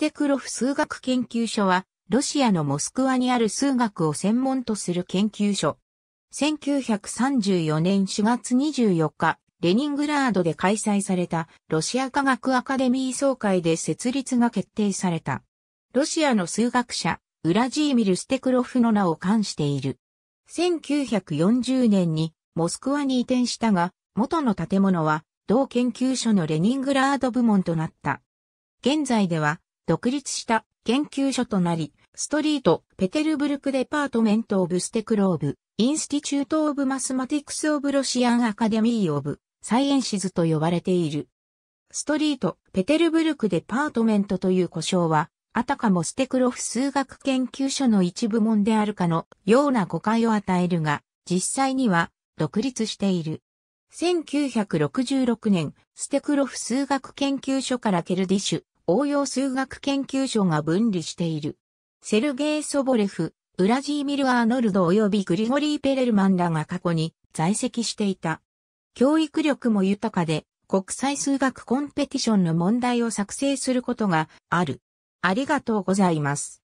テクロフ数学研究所は、ロシアのモスクワにある数学を専門とする研究所。1934年4月24日、レニングラードで開催されたロシア科学アカデミー総会で設立が決定された。ロシアの数学者、ウラジーミル・ステクロフの名を冠している。1940年にモスクワに移転したが、元の建物は同研究所のレニングラード部門となった。現在では独立した研究所となり、ストリート、ペテルブルクデパートメント・オブ・ステクローブ、インスティチュート・オブ・マスマティクス・オブ・ロシアン・アカデミー・オブ・サイエンシズと呼ばれている。ストリート、ペテルブルクデパートメントという呼称は、あたかもステクロフ数学研究所の一部門であるかのような誤解を与えるが、実際には独立している。1966年、ステクロフ数学研究所からケルディシュ、応用数学研究所が分離している。セルゲイ・ソボレフ、ウラジーミル・アーノルド及びグリゴリー・ペレルマンらが過去に在籍していた。教育力も豊かで、国際数学コンペティションの問題を作成することがある。ありがとうございます。